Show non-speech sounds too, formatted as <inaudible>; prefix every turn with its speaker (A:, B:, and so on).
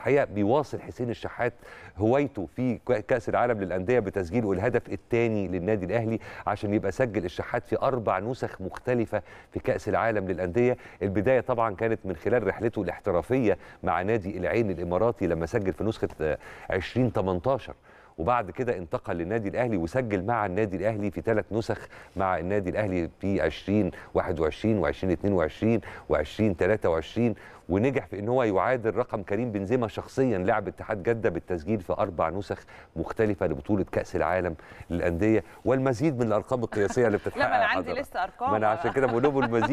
A: الحقيقه بيواصل حسين الشحات هوايته في كاس العالم للانديه بتسجيل الهدف الثاني للنادي الاهلي عشان يبقى سجل الشحات في اربع نسخ مختلفه في كاس العالم للانديه البدايه طبعا كانت من خلال رحلته الاحترافيه مع نادي العين الاماراتي لما سجل في نسخه 2018 وبعد كده انتقل للنادي الاهلي وسجل مع النادي الاهلي في ثلاث نسخ مع النادي الاهلي في 2021 و2022 و2023 ونجح في ان هو يعادل رقم كريم بنزيما شخصيا لاعب اتحاد جده بالتسجيل في اربع نسخ مختلفه لبطوله كاس العالم للانديه والمزيد من الارقام القياسيه اللي بتتحقق <laughs> لا ما انا عندي لسه
B: ارقام ما انا عشان
A: كده بقول لهم المزيد